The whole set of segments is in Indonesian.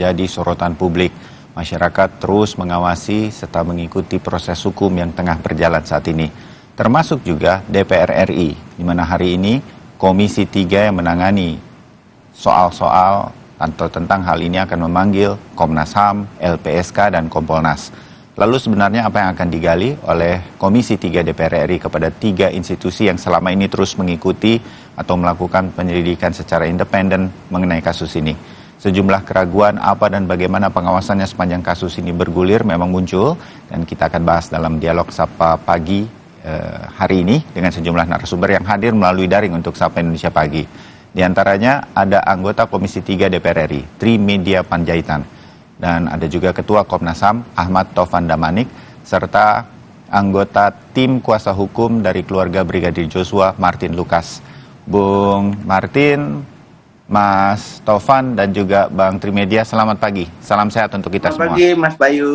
menjadi sorotan publik. Masyarakat terus mengawasi serta mengikuti proses hukum yang tengah berjalan saat ini, termasuk juga DPR RI, di mana hari ini Komisi 3 yang menangani soal-soal atau tentang hal ini akan memanggil Komnas HAM, LPSK, dan Kompolnas. Lalu sebenarnya apa yang akan digali oleh Komisi 3 DPR RI kepada tiga institusi yang selama ini terus mengikuti atau melakukan penyelidikan secara independen mengenai kasus ini. Sejumlah keraguan apa dan bagaimana pengawasannya sepanjang kasus ini bergulir memang muncul dan kita akan bahas dalam dialog Sapa Pagi eh, hari ini dengan sejumlah narasumber yang hadir melalui daring untuk Sapa Indonesia Pagi. Di antaranya ada anggota Komisi 3 DPR RI, Tri Media Panjaitan, dan ada juga Ketua Komnas HAM Ahmad Tovan Damanik serta anggota tim kuasa hukum dari keluarga Brigadir Joshua Martin Lukas. Bung Martin, Mas Taufan dan juga Bang Trimedia. Selamat pagi, salam sehat untuk kita Selamat semua. Selamat pagi, Mas Bayu.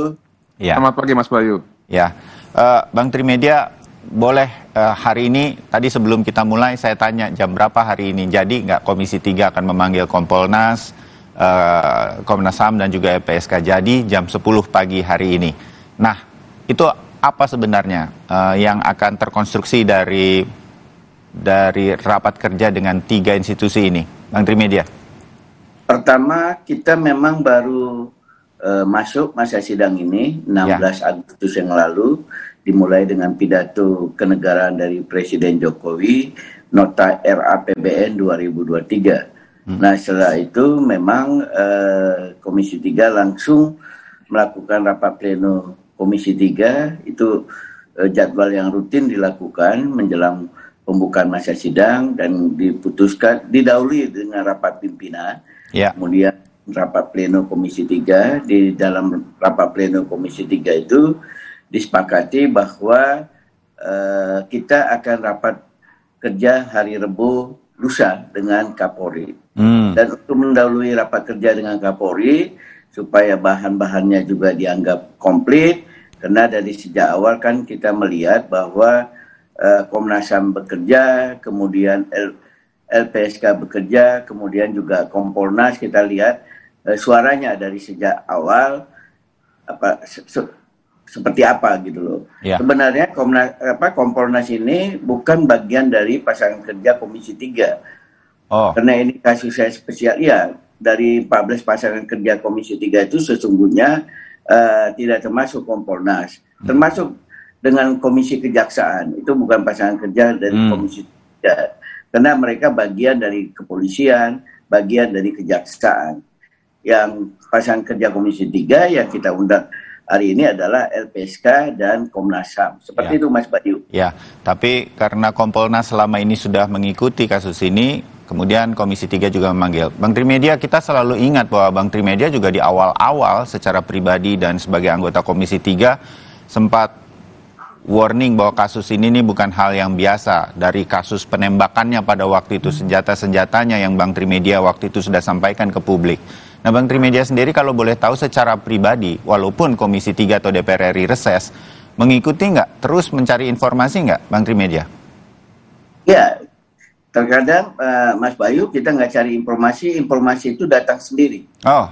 Ya. Selamat pagi, Mas Bayu. Ya, uh, Bang Trimedia, boleh uh, hari ini tadi sebelum kita mulai saya tanya jam berapa hari ini. Jadi nggak Komisi 3 akan memanggil Kompolnas, uh, Komnas Ham dan juga LPSK. Jadi jam 10 pagi hari ini. Nah, itu apa sebenarnya uh, yang akan terkonstruksi dari dari rapat kerja dengan tiga institusi ini? Bang Trimedia? Pertama, kita memang baru uh, masuk masa sidang ini 16 ya. Agustus yang lalu dimulai dengan pidato kenegaraan dari Presiden Jokowi nota RAPBN 2023. Hmm. Nah, setelah itu memang uh, Komisi 3 langsung melakukan rapat pleno Komisi 3 itu uh, jadwal yang rutin dilakukan menjelang pembukaan masa sidang dan diputuskan didahului dengan rapat pimpinan. Ya. Kemudian rapat pleno Komisi 3 di dalam rapat pleno Komisi 3 itu disepakati bahwa uh, kita akan rapat kerja hari Rebu lusa dengan Kapolri. Hmm. Dan untuk mendahului rapat kerja dengan Kapolri supaya bahan-bahannya juga dianggap komplit karena dari sejak awal kan kita melihat bahwa uh, Komnas HAM bekerja, kemudian LPSK bekerja, kemudian juga Kompolnas kita lihat eh, suaranya dari sejak awal apa se se seperti apa gitu loh. Ya. Sebenarnya Komnas apa Kompolnas ini bukan bagian dari pasangan kerja Komisi 3. Oh. Karena ini kasus saya spesial ya dari 14 pasangan kerja Komisi 3 itu sesungguhnya uh, tidak termasuk Kompolnas. Hmm. Termasuk dengan komisi kejaksaan itu bukan pasangan kerja dari hmm. komisi kerja karena mereka bagian dari kepolisian bagian dari kejaksaan yang pasangan kerja komisi tiga yang kita undang hari ini adalah LPSK dan Komnas HAM. Seperti ya. itu Mas Bayu. Ya, tapi karena Kompolnas selama ini sudah mengikuti kasus ini, kemudian Komisi 3 juga memanggil. Bang Trimedia, kita selalu ingat bahwa Bang Trimedia juga di awal-awal secara pribadi dan sebagai anggota Komisi 3 sempat warning bahwa kasus ini nih bukan hal yang biasa dari kasus penembakannya pada waktu itu hmm. senjata-senjatanya yang Bang Trimedia waktu itu sudah sampaikan ke publik. Nah Bang Trimedia sendiri kalau boleh tahu secara pribadi walaupun Komisi 3 atau DPR RI reses mengikuti nggak terus mencari informasi nggak Bang Trimedia? Ya terkadang uh, Mas Bayu kita nggak cari informasi informasi itu datang sendiri. Oh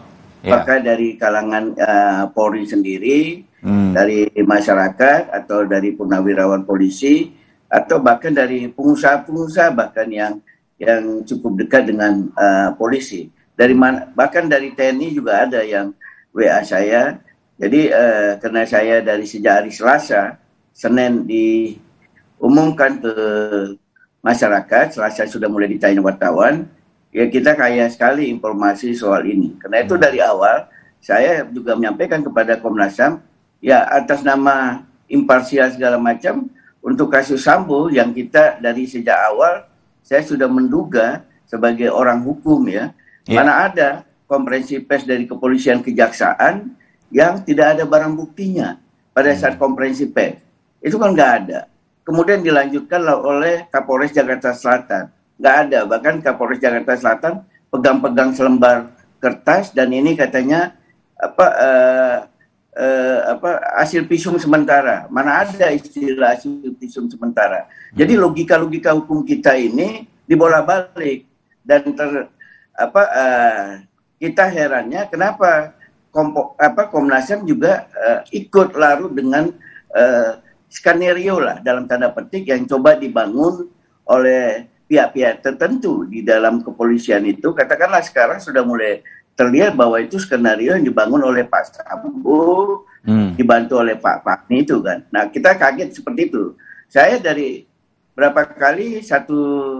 apakah ya. dari kalangan uh, Polri sendiri, hmm. dari masyarakat atau dari purnawirawan polisi atau bahkan dari pengusaha-pengusaha bahkan yang yang cukup dekat dengan uh, polisi. Dari mana bahkan dari TNI juga ada yang WA saya. Jadi uh, karena saya dari sejak hari Selasa, Senin diumumkan ke masyarakat, Selasa sudah mulai ditanya wartawan ya kita kaya sekali informasi soal ini. Karena itu dari awal saya juga menyampaikan kepada Komnas HAM, ya atas nama imparsial segala macam, untuk kasus Sambo yang kita dari sejak awal, saya sudah menduga sebagai orang hukum ya, ya. mana ada konferensi pers dari kepolisian kejaksaan yang tidak ada barang buktinya pada hmm. saat konferensi pers. Itu kan nggak ada. Kemudian dilanjutkan oleh Kapolres Jakarta Selatan nggak ada. Bahkan Kapolres Jakarta Selatan pegang-pegang selembar kertas dan ini katanya apa uh, uh, apa hasil visum sementara. Mana ada istilah hasil visum sementara. Jadi hmm. logika-logika hukum kita ini dibolak-balik dan ter apa uh, kita herannya kenapa kompo, apa Komnas HAM juga uh, ikut larut dengan uh, skenario lah dalam tanda petik yang coba dibangun oleh pihak-pihak tertentu di dalam kepolisian itu katakanlah sekarang sudah mulai terlihat bahwa itu skenario yang dibangun oleh Pak Sambo hmm. dibantu oleh Pak Pakni itu kan. Nah kita kaget seperti itu. Saya dari berapa kali satu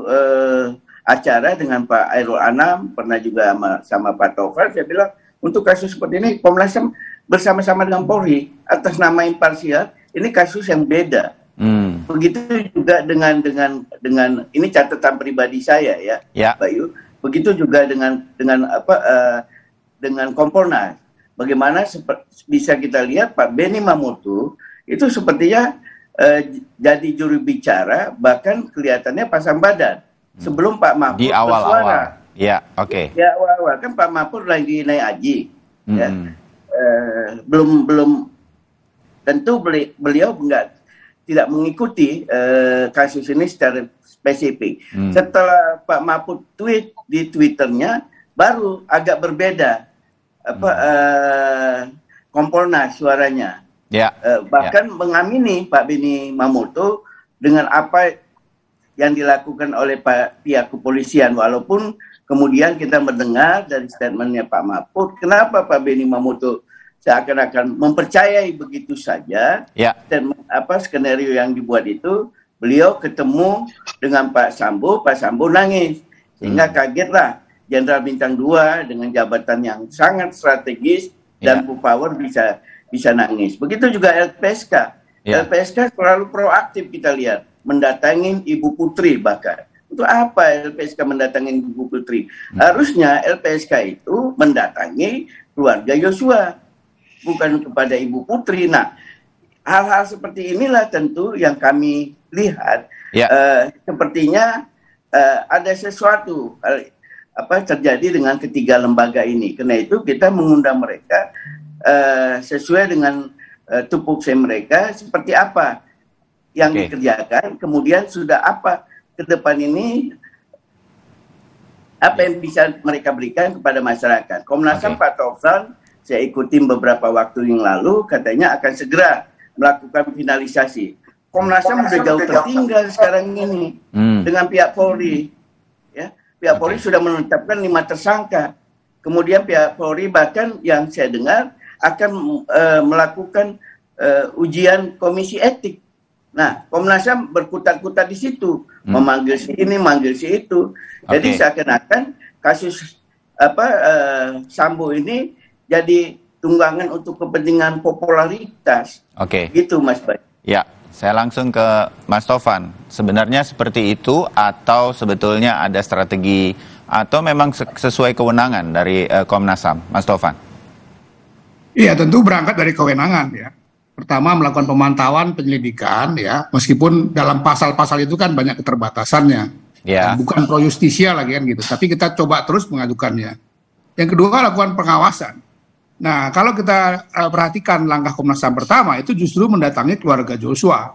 uh, acara dengan Pak Airul Anam pernah juga sama, sama Pak Tovar saya bilang untuk kasus seperti ini Komnas HAM bersama-sama dengan Polri atas nama imparsial ini kasus yang beda Hmm. Begitu juga dengan dengan dengan ini catatan pribadi saya ya, ya. Bayu. Begitu juga dengan dengan apa uh, dengan Kompolnas. Bagaimana bisa kita lihat Pak Beni Mamutu itu sepertinya uh, jadi juru bicara bahkan kelihatannya pasang badan hmm. sebelum Pak Mahfud di awal-awal. Ya, oke. Okay. Di awal-awal kan Pak Mahfud lagi naik haji. Ya. Hmm. Ya. Uh, belum belum tentu beli, beliau enggak tidak mengikuti uh, kasus ini secara spesifik. Hmm. Setelah Pak Mahfud tweet di twitternya baru agak berbeda apa hmm. uh, Kompolnas suaranya. Ya. Uh, bahkan ya. mengamini Pak Bini Mamoto dengan apa yang dilakukan oleh Pak, pihak kepolisian walaupun kemudian kita mendengar dari statementnya Pak Mahfud kenapa Pak Beni Mamoto seakan-akan mempercayai begitu saja ya. dan apa skenario yang dibuat itu beliau ketemu dengan Pak Sambo, Pak Sambo nangis sehingga hmm. kagetlah Jenderal Bintang 2 dengan jabatan yang sangat strategis ya. dan power bisa bisa nangis. Begitu juga LPSK. Ya. LPSK terlalu proaktif kita lihat mendatangi Ibu Putri bahkan. Untuk apa LPSK mendatangi Ibu Putri? Hmm. Harusnya LPSK itu mendatangi keluarga Yosua bukan kepada Ibu Putri. Nah, hal-hal seperti inilah tentu yang kami lihat ya. uh, sepertinya uh, ada sesuatu uh, apa terjadi dengan ketiga lembaga ini. Karena itu kita mengundang mereka uh, sesuai dengan uh, tupoksi mereka seperti apa yang okay. dikerjakan, kemudian sudah apa ke depan ini apa yang bisa mereka berikan kepada masyarakat. Komnas HAM okay. Pak Taufan saya ikuti beberapa waktu yang lalu katanya akan segera melakukan finalisasi. Komnas HAM sudah jauh tertinggal sekarang ini hmm. dengan pihak Polri. Ya, pihak okay. Polri sudah menetapkan lima tersangka. Kemudian pihak Polri bahkan yang saya dengar akan uh, melakukan uh, ujian komisi etik. Nah, Komnas HAM berkutat-kutat di situ, hmm. memanggil si ini, manggil si itu. Jadi okay. seakan-akan kasus apa uh, Sambo ini jadi tunggangan untuk kepentingan popularitas. Oke. Okay. Gitu Mas Bay. Ya, saya langsung ke Mas Tovan. Sebenarnya seperti itu atau sebetulnya ada strategi atau memang sesuai kewenangan dari uh, Komnas HAM, Mas Tovan? Iya, tentu berangkat dari kewenangan ya. Pertama melakukan pemantauan penyelidikan ya, meskipun dalam pasal-pasal itu kan banyak keterbatasannya. Ya. Bukan pro justisia lagi kan gitu, tapi kita coba terus mengajukannya. Yang kedua lakukan pengawasan Nah, kalau kita uh, perhatikan langkah Komnas HAM pertama itu justru mendatangi keluarga Joshua,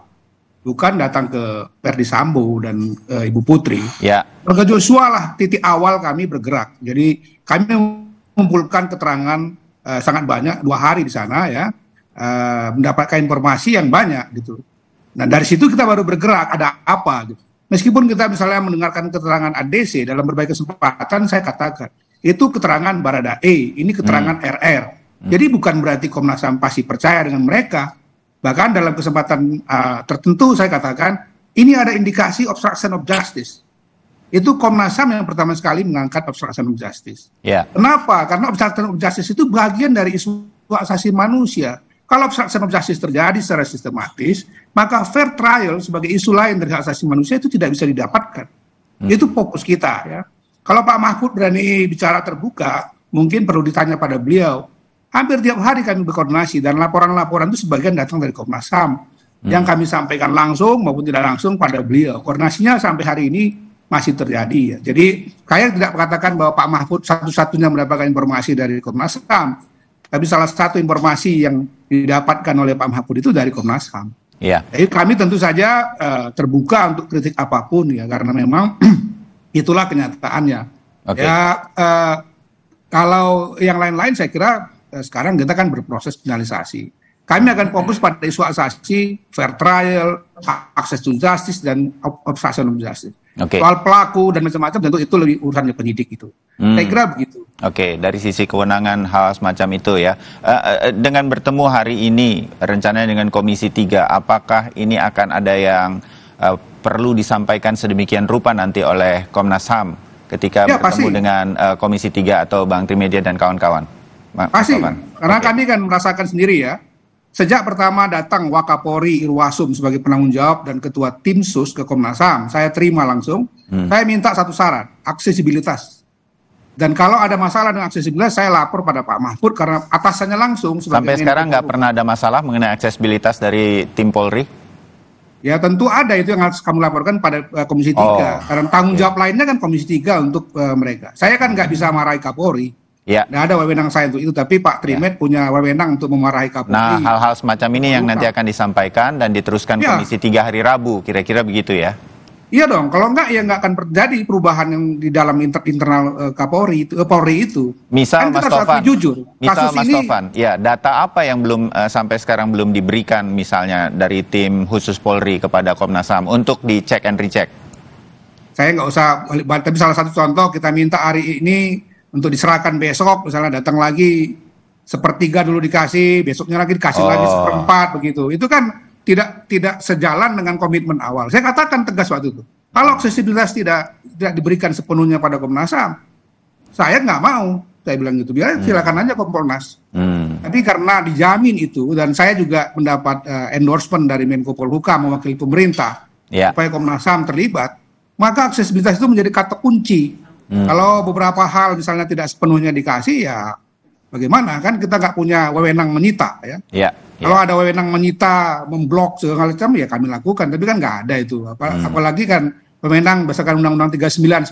bukan datang ke Verdi Sambo dan uh, Ibu Putri. Ya. Keluarga Joshua lah titik awal kami bergerak. Jadi kami mengumpulkan keterangan uh, sangat banyak dua hari di sana ya, uh, mendapatkan informasi yang banyak gitu. Nah dari situ kita baru bergerak ada apa gitu. Meskipun kita misalnya mendengarkan keterangan ADC dalam berbagai kesempatan saya katakan itu keterangan Barada E, ini keterangan hmm. RR. Hmm. Jadi bukan berarti Komnas HAM pasti percaya dengan mereka. Bahkan dalam kesempatan uh, tertentu saya katakan ini ada indikasi obstruction of justice. Itu Komnas HAM yang pertama sekali mengangkat obstruction of justice. Yeah. Kenapa? Karena obstruction of justice itu bagian dari isu asasi manusia. Kalau obstruction of justice terjadi secara sistematis, maka fair trial sebagai isu lain dari hak asasi manusia itu tidak bisa didapatkan. Hmm. Itu fokus kita ya. Kalau Pak Mahfud berani bicara terbuka, mungkin perlu ditanya pada beliau. Hampir tiap hari kami berkoordinasi dan laporan-laporan itu sebagian datang dari Komnas HAM hmm. yang kami sampaikan langsung maupun tidak langsung pada beliau. Koordinasinya sampai hari ini masih terjadi ya. Jadi saya tidak mengatakan bahwa Pak Mahfud satu-satunya mendapatkan informasi dari Komnas HAM, tapi salah satu informasi yang didapatkan oleh Pak Mahfud itu dari Komnas HAM. Ya. Jadi kami tentu saja uh, terbuka untuk kritik apapun ya karena memang itulah kenyataannya. Okay. Ya uh, kalau yang lain-lain saya kira uh, sekarang kita kan berproses finalisasi. Kami akan fokus pada isu asasi, fair trial, akses to justice dan obstruction of justice. Okay. Soal pelaku dan macam-macam tentu itu lebih urusannya penyidik itu. Hmm. Saya kira begitu. Oke, okay, dari sisi kewenangan hal semacam itu ya. Uh, uh, dengan bertemu hari ini rencananya dengan Komisi 3, apakah ini akan ada yang uh, perlu disampaikan sedemikian rupa nanti oleh Komnas HAM ketika ya, bertemu pasti. dengan uh, Komisi 3 atau Bang Trimedia dan kawan-kawan? Pasti, karena okay. kami kan merasakan sendiri ya. Sejak pertama datang Wakapori Irwasum sebagai penanggung jawab dan ketua tim sus ke Komnas HAM, saya terima langsung. Hmm. Saya minta satu syarat aksesibilitas. Dan kalau ada masalah dengan aksesibilitas, saya lapor pada Pak Mahfud karena atasannya langsung. Sampai sekarang nggak pernah ada masalah mengenai aksesibilitas dari tim Polri? Ya tentu ada itu yang harus kamu laporkan pada uh, Komisi 3. Oh, Karena tanggung jawab yeah. lainnya kan Komisi 3 untuk uh, mereka. Saya kan nggak hmm. bisa marahi Kapolri. Ya. Nah, ada wewenang saya untuk itu, tapi Pak ya. Trimet ya. punya wewenang untuk memarahi Kapolri. Nah, hal-hal semacam ini yang nanti akan disampaikan dan diteruskan ya. Komisi 3 hari Rabu, kira-kira begitu ya. Iya dong, kalau enggak ya enggak akan terjadi perubahan yang di dalam inter internal uh, Kapolri itu uh, Polri itu. Misal kan Mas Tovan, jujur. Misal kasus Mas ini, Tovan, ya data apa yang belum uh, sampai sekarang belum diberikan misalnya dari tim khusus Polri kepada Komnas HAM untuk dicek and recheck? Saya nggak usah, tapi salah satu contoh kita minta hari ini untuk diserahkan besok, misalnya datang lagi sepertiga dulu dikasih, besoknya lagi dikasih oh. lagi seperempat begitu. Itu kan tidak tidak sejalan dengan komitmen awal. Saya katakan tegas waktu itu, kalau aksesibilitas tidak tidak diberikan sepenuhnya pada Komnas HAM, saya nggak mau. Saya bilang gitu, biar ya, hmm. silakan aja Kompolnas. Hmm. Tapi karena dijamin itu dan saya juga mendapat uh, endorsement dari Menko Polhukam mewakili pemerintah yeah. supaya Komnas HAM terlibat, maka aksesibilitas itu menjadi kata kunci. Hmm. Kalau beberapa hal misalnya tidak sepenuhnya dikasih ya bagaimana kan kita nggak punya wewenang menyita, ya. Yeah. Yeah. Kalau ada wewenang menyita, memblok segala macam ya kami lakukan, tapi kan nggak ada itu. Apal hmm. Apalagi kan pemenang berdasarkan Undang-Undang 39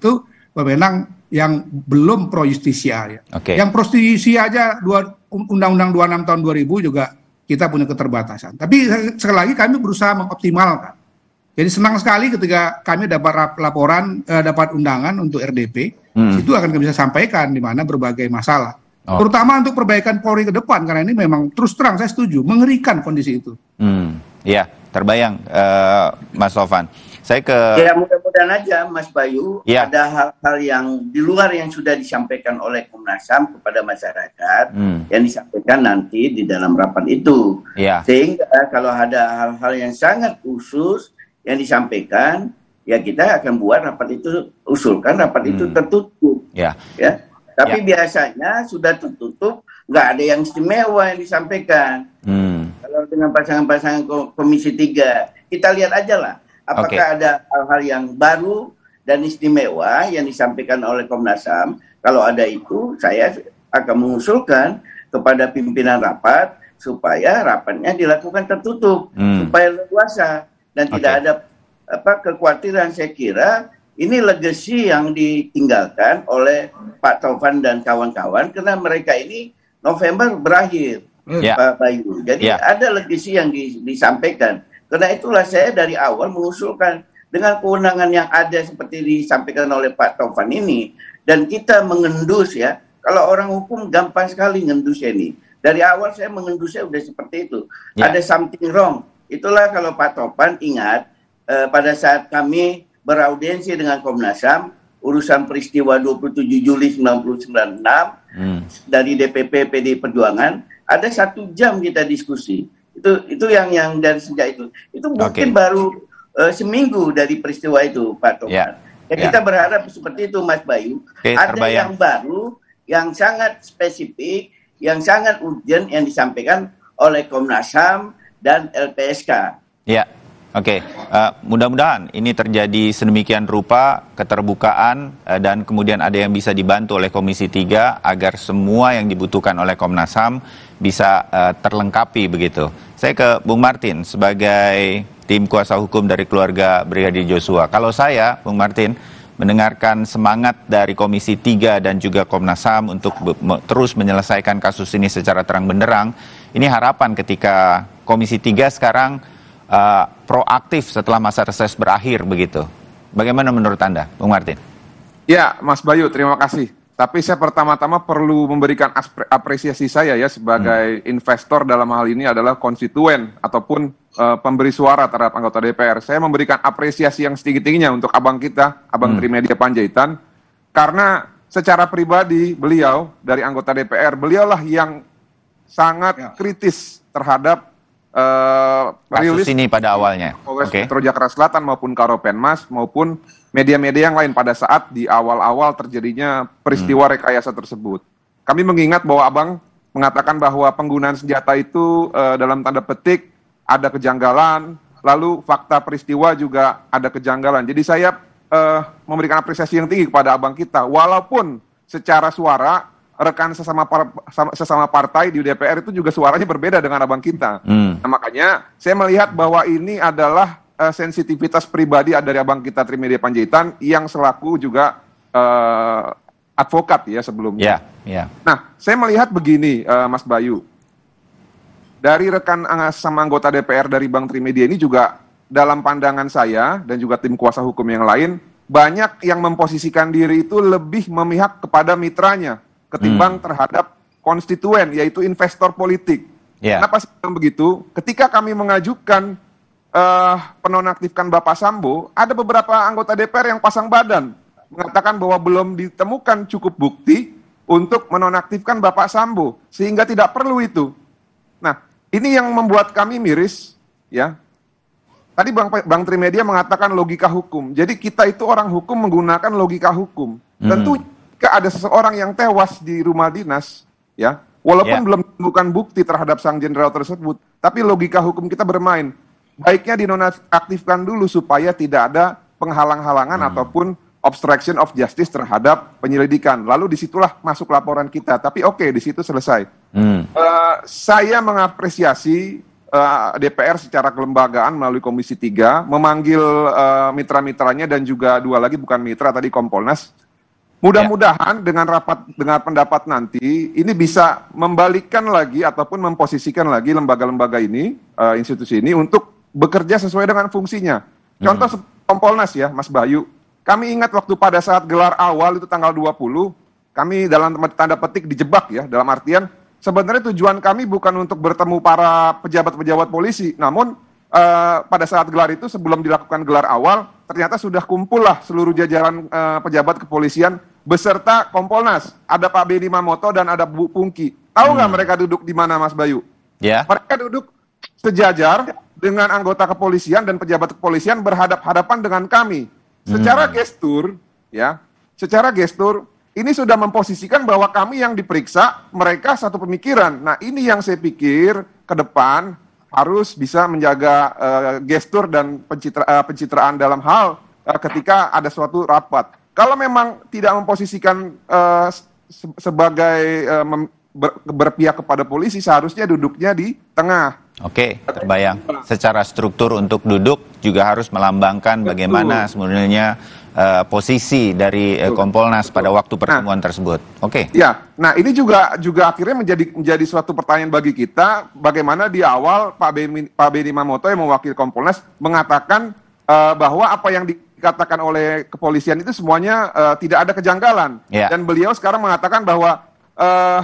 1999 itu pemenang yang belum pro justisia ya. Okay. Yang pro justisia aja dua Undang-Undang 26 tahun 2000 juga kita punya keterbatasan. Tapi sekali lagi kami berusaha mengoptimalkan. Jadi senang sekali ketika kami dapat laporan, eh, dapat undangan untuk RDP, hmm. itu akan kami bisa sampaikan di mana berbagai masalah Oh. Terutama untuk perbaikan Polri ke depan karena ini memang terus terang saya setuju mengerikan kondisi itu. Hmm, ya terbayang uh, Mas Sofan. Saya ke Ya mudah-mudahan aja Mas Bayu ya. ada hal-hal yang di luar yang sudah disampaikan oleh Komnas HAM kepada masyarakat hmm. yang disampaikan nanti di dalam rapat itu. Ya. Sehingga kalau ada hal-hal yang sangat khusus yang disampaikan ya kita akan buat rapat itu usulkan rapat hmm. itu tertutup. Iya. Ya. ya. Tapi ya. biasanya sudah tertutup, nggak ada yang istimewa yang disampaikan. Hmm. Kalau dengan pasangan-pasangan komisi tiga, kita lihat aja lah apakah okay. ada hal-hal yang baru dan istimewa yang disampaikan oleh Komnas HAM. Kalau ada itu, saya akan mengusulkan kepada pimpinan rapat supaya rapatnya dilakukan tertutup, hmm. supaya leluasa dan okay. tidak ada apa kekhawatiran saya kira ini legacy yang ditinggalkan oleh Pak Taufan dan kawan-kawan karena mereka ini November berakhir hmm. yeah. Pak Bayu. Jadi yeah. ada legacy yang disampaikan. Karena itulah saya dari awal mengusulkan dengan kewenangan yang ada seperti disampaikan oleh Pak Taufan ini dan kita mengendus ya. Kalau orang hukum gampang sekali ngendusnya ini. Dari awal saya mengendusnya udah seperti itu. Yeah. Ada something wrong. Itulah kalau Pak Taufan ingat eh, pada saat kami beraudiensi dengan Komnas HAM urusan peristiwa 27 Juli 1996 hmm. dari DPP PD Perjuangan ada satu jam kita diskusi itu itu yang yang dan sejak itu itu mungkin okay. baru uh, seminggu dari peristiwa itu Pak Tomar Yeah. Ya, yeah. Ya. kita berharap seperti itu Mas Bayu. Okay, ada terbayang. yang baru yang sangat spesifik, yang sangat urgent yang disampaikan oleh Komnas HAM dan LPSK. Ya. Oke, okay. uh, eh, mudah-mudahan ini terjadi sedemikian rupa keterbukaan uh, dan kemudian ada yang bisa dibantu oleh Komisi 3 agar semua yang dibutuhkan oleh Komnas HAM bisa uh, terlengkapi begitu. Saya ke Bung Martin sebagai tim kuasa hukum dari keluarga Brigadir Joshua. Kalau saya, Bung Martin, mendengarkan semangat dari Komisi 3 dan juga Komnas HAM untuk terus menyelesaikan kasus ini secara terang benderang, ini harapan ketika Komisi 3 sekarang uh, proaktif setelah masa reses berakhir begitu. Bagaimana menurut Anda, Bung Martin? Ya, Mas Bayu, terima kasih. Tapi saya pertama-tama perlu memberikan apresiasi saya ya sebagai hmm. investor dalam hal ini adalah konstituen ataupun uh, pemberi suara terhadap anggota DPR. Saya memberikan apresiasi yang setinggi-tingginya untuk abang kita, Abang hmm. Trimedia Panjaitan, karena secara pribadi beliau dari anggota DPR, beliaulah yang sangat ya. kritis terhadap uh, rilis ini pada awalnya. Polres okay. Metro Jakarta Selatan maupun Karopenmas maupun media-media yang lain pada saat di awal-awal terjadinya peristiwa hmm. rekayasa tersebut. Kami mengingat bahwa Abang mengatakan bahwa penggunaan senjata itu uh, dalam tanda petik ada kejanggalan, lalu fakta peristiwa juga ada kejanggalan. Jadi saya uh, memberikan apresiasi yang tinggi kepada Abang kita walaupun secara suara rekan sesama par, sesama partai di DPR itu juga suaranya berbeda dengan abang kita. Hmm. Nah, makanya saya melihat bahwa ini adalah uh, sensitivitas pribadi dari abang kita Trimedia Panjaitan yang selaku juga uh, advokat ya sebelumnya. Yeah, yeah. Nah, saya melihat begini uh, Mas Bayu. Dari rekan sama anggota DPR dari Bang Trimedia ini juga dalam pandangan saya dan juga tim kuasa hukum yang lain banyak yang memposisikan diri itu lebih memihak kepada mitranya ketimbang hmm. terhadap konstituen yaitu investor politik. Yeah. Kenapa sih begitu? Ketika kami mengajukan uh, penonaktifkan Bapak Sambo, ada beberapa anggota DPR yang pasang badan mengatakan bahwa belum ditemukan cukup bukti untuk menonaktifkan Bapak Sambo sehingga tidak perlu itu. Nah, ini yang membuat kami miris ya. Tadi Bang Bang Trimedia mengatakan logika hukum. Jadi kita itu orang hukum menggunakan logika hukum. Hmm. Tentu ketika ada seseorang yang tewas di rumah dinas, ya, walaupun yeah. belum bukan bukti terhadap sang jenderal tersebut, tapi logika hukum kita bermain. Baiknya dinonaktifkan dulu supaya tidak ada penghalang-halangan hmm. ataupun obstruction of justice terhadap penyelidikan. Lalu disitulah masuk laporan kita. Tapi oke, okay, di selesai. Hmm. Uh, saya mengapresiasi uh, eh, DPR secara kelembagaan melalui Komisi 3 memanggil uh, mitra-mitranya dan juga dua lagi bukan mitra tadi Kompolnas Mudah-mudahan ya. dengan rapat dengan pendapat nanti ini bisa membalikkan lagi ataupun memposisikan lagi lembaga-lembaga ini uh, institusi ini untuk bekerja sesuai dengan fungsinya. Hmm. Contoh hmm. Kompolnas ya, Mas Bayu. Kami ingat waktu pada saat gelar awal itu tanggal 20, kami dalam tanda petik dijebak ya dalam artian sebenarnya tujuan kami bukan untuk bertemu para pejabat-pejabat polisi, namun uh, pada saat gelar itu sebelum dilakukan gelar awal ternyata sudah kumpul lah seluruh jajaran uh, pejabat kepolisian beserta Kompolnas. Ada Pak Beni Mamoto dan ada Bu Pungki. Tahu nggak hmm. mereka duduk di mana Mas Bayu? Ya. Yeah. Mereka duduk sejajar dengan anggota kepolisian dan pejabat kepolisian berhadap-hadapan dengan kami. Secara hmm. gestur, ya, secara gestur ini sudah memposisikan bahwa kami yang diperiksa mereka satu pemikiran. Nah, ini yang saya pikir ke depan harus bisa menjaga uh, gestur dan pencitra, eh, pencitraan dalam hal uh, ketika ada suatu rapat. Kalau memang tidak memposisikan uh, se sebagai uh, ber berpihak kepada polisi, seharusnya duduknya di tengah. Oke, okay, terbayang. Secara struktur untuk duduk juga harus melambangkan Betul. bagaimana sebenarnya uh, posisi dari uh, Kompolnas Betul. pada waktu nah. pertemuan nah, tersebut. Oke. Okay. Ya. Nah, ini juga juga akhirnya menjadi menjadi suatu pertanyaan bagi kita bagaimana di awal Pak Beni Pak Beni Mamoto yang mewakili Kompolnas mengatakan uh, bahwa apa yang di dikatakan oleh kepolisian itu semuanya uh, tidak ada kejanggalan. Yeah. Dan beliau sekarang mengatakan bahwa uh,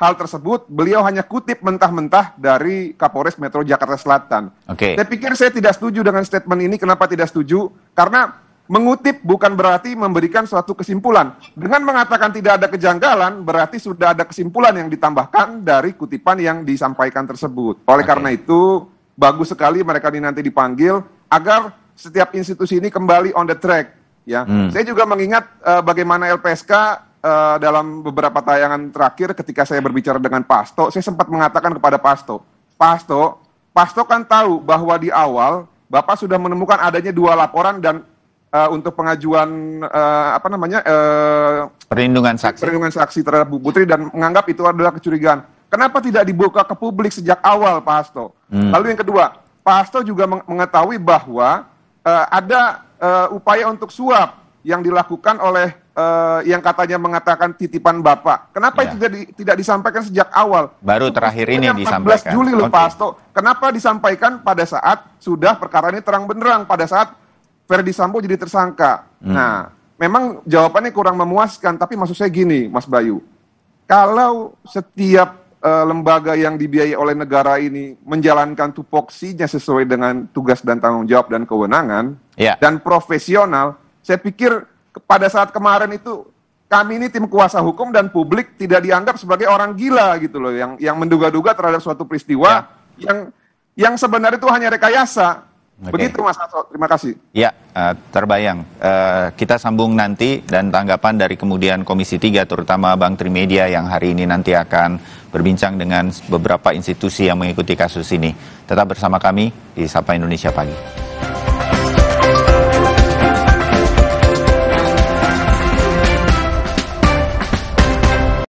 hal tersebut beliau hanya kutip mentah-mentah dari Kapolres Metro Jakarta Selatan. Oke. Okay. Saya pikir saya tidak setuju dengan statement ini. Kenapa tidak setuju? Karena mengutip bukan berarti memberikan suatu kesimpulan. Dengan mengatakan tidak ada kejanggalan berarti sudah ada kesimpulan yang ditambahkan dari kutipan yang disampaikan tersebut. Oleh okay. karena itu bagus sekali mereka nanti dipanggil agar setiap institusi ini kembali on the track. Ya, hmm. saya juga mengingat uh, bagaimana LPSK uh, eh, dalam beberapa tayangan terakhir ketika saya berbicara dengan Pasto, saya sempat mengatakan kepada Pasto, Pasto, Pasto kan tahu bahwa di awal Bapak sudah menemukan adanya dua laporan dan uh, untuk pengajuan uh, apa namanya uh, perlindungan saksi perlindungan saksi terhadap Bu Putri dan menganggap itu adalah kecurigaan. Kenapa tidak dibuka ke publik sejak awal, Pak Hasto? Hmm. Lalu yang kedua, Pak Hasto juga mengetahui bahwa uh, ada uh, upaya untuk suap yang dilakukan oleh uh, yang katanya mengatakan titipan Bapak. Kenapa ya. itu tidak, di, tidak disampaikan sejak awal? Baru terakhir ini yang disampaikan. 14 Juli loh okay. Pak Kenapa disampaikan pada saat sudah perkara ini terang benderang pada saat Ferdi Sambo jadi tersangka. Hmm. Nah, memang jawabannya kurang memuaskan tapi maksud saya gini Mas Bayu. Kalau setiap uh, lembaga yang dibiayai oleh negara ini menjalankan tupoksinya sesuai dengan tugas dan tanggung jawab dan kewenangan yeah. dan profesional, saya pikir pada saat kemarin itu kami ini tim kuasa hukum dan publik tidak dianggap sebagai orang gila gitu loh yang yang menduga-duga terhadap suatu peristiwa yeah. yang yang sebenarnya itu hanya rekayasa Okay. Begitu Mas Hasto, terima kasih. Ya, eh, terbayang. Eh, kita sambung nanti dan tanggapan dari kemudian Komisi 3 terutama Bank Trimedia yang hari ini nanti akan berbincang dengan beberapa institusi yang mengikuti kasus ini. Tetap bersama kami di Sapa Indonesia Pagi.